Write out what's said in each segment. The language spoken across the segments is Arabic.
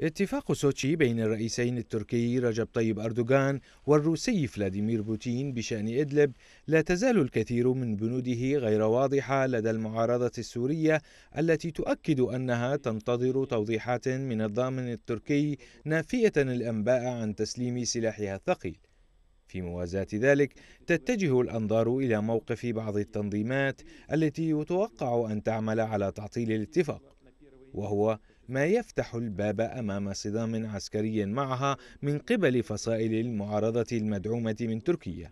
اتفاق سوتشي بين الرئيسين التركي رجب طيب أردوغان والروسي فلاديمير بوتين بشأن إدلب لا تزال الكثير من بنوده غير واضحة لدى المعارضة السورية التي تؤكد أنها تنتظر توضيحات من الضامن التركي نافية الأنباء عن تسليم سلاحها الثقيل في موازاة ذلك تتجه الأنظار إلى موقف بعض التنظيمات التي يتوقع أن تعمل على تعطيل الاتفاق وهو ما يفتح الباب امام صدام عسكري معها من قبل فصائل المعارضه المدعومه من تركيا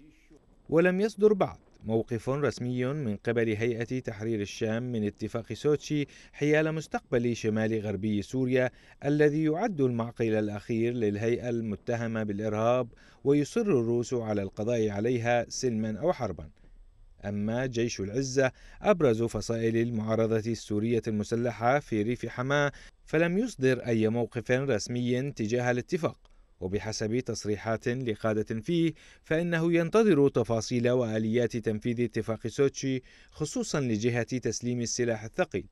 ولم يصدر بعد موقف رسمي من قبل هيئة تحرير الشام من اتفاق سوتشي حيال مستقبل شمال غربي سوريا الذي يعد المعقل الأخير للهيئة المتهمة بالإرهاب ويصر الروس على القضاء عليها سلما أو حربا أما جيش العزة أبرز فصائل المعارضة السورية المسلحة في ريف حماة فلم يصدر أي موقف رسمي تجاه الاتفاق وبحسب تصريحات لقادة فيه فإنه ينتظر تفاصيل وآليات تنفيذ اتفاق سوتشي خصوصا لجهة تسليم السلاح الثقيل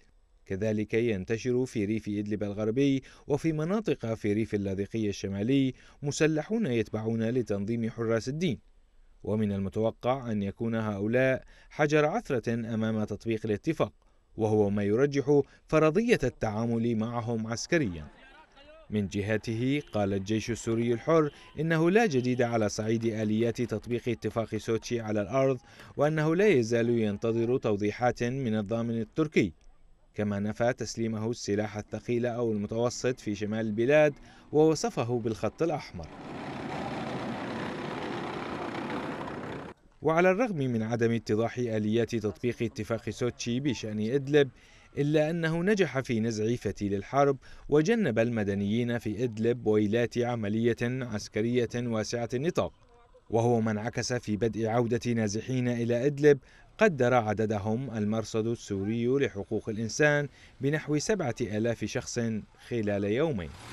كذلك ينتشر في ريف إدلب الغربي وفي مناطق في ريف اللاذقية الشمالي مسلحون يتبعون لتنظيم حراس الدين ومن المتوقع أن يكون هؤلاء حجر عثرة أمام تطبيق الاتفاق وهو ما يرجح فرضية التعامل معهم عسكريا من جهته قال الجيش السوري الحر إنه لا جديد على صعيد آليات تطبيق اتفاق سوتشي على الأرض وأنه لا يزال ينتظر توضيحات من الضامن التركي كما نفى تسليمه السلاح الثقيل أو المتوسط في شمال البلاد ووصفه بالخط الأحمر وعلى الرغم من عدم اتضاح آليات تطبيق اتفاق سوتشي بشأن إدلب إلا أنه نجح في نزع فتيل الحرب وجنب المدنيين في إدلب ويلات عملية عسكرية واسعة النطاق وهو ما انعكس في بدء عودة نازحين إلى إدلب قدر عددهم المرصد السوري لحقوق الإنسان بنحو سبعة آلاف شخص خلال يومين